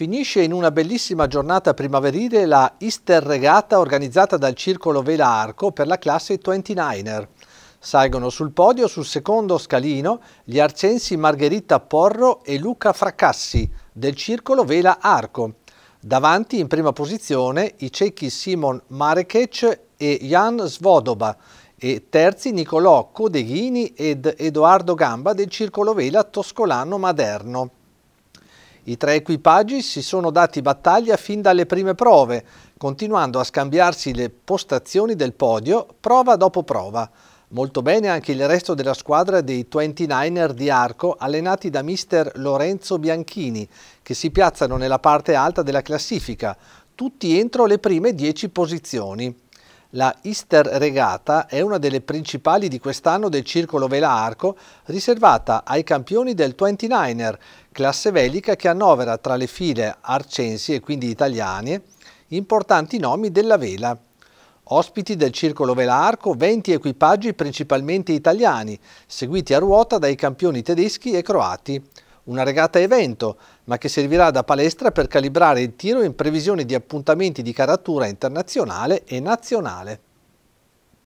Finisce in una bellissima giornata primaverile la Easter Regata organizzata dal Circolo Vela Arco per la classe 29er. Salgono sul podio sul secondo scalino gli arcensi Margherita Porro e Luca Fracassi del Circolo Vela Arco. Davanti in prima posizione i cechi Simon Marekec e Jan Svodoba e terzi Nicolò Codeghini ed Edoardo Gamba del Circolo Vela Toscolano Maderno. I tre equipaggi si sono dati battaglia fin dalle prime prove, continuando a scambiarsi le postazioni del podio prova dopo prova. Molto bene anche il resto della squadra dei 29er di Arco, allenati da mister Lorenzo Bianchini, che si piazzano nella parte alta della classifica, tutti entro le prime 10 posizioni. La Easter Regata è una delle principali di quest'anno del Circolo Vela Arco, riservata ai campioni del 29er, classe velica che annovera tra le file arcensi e quindi italiane importanti nomi della vela. Ospiti del Circolo Vela Arco 20 equipaggi principalmente italiani, seguiti a ruota dai campioni tedeschi e croati una regata evento, ma che servirà da palestra per calibrare il tiro in previsione di appuntamenti di caratura internazionale e nazionale.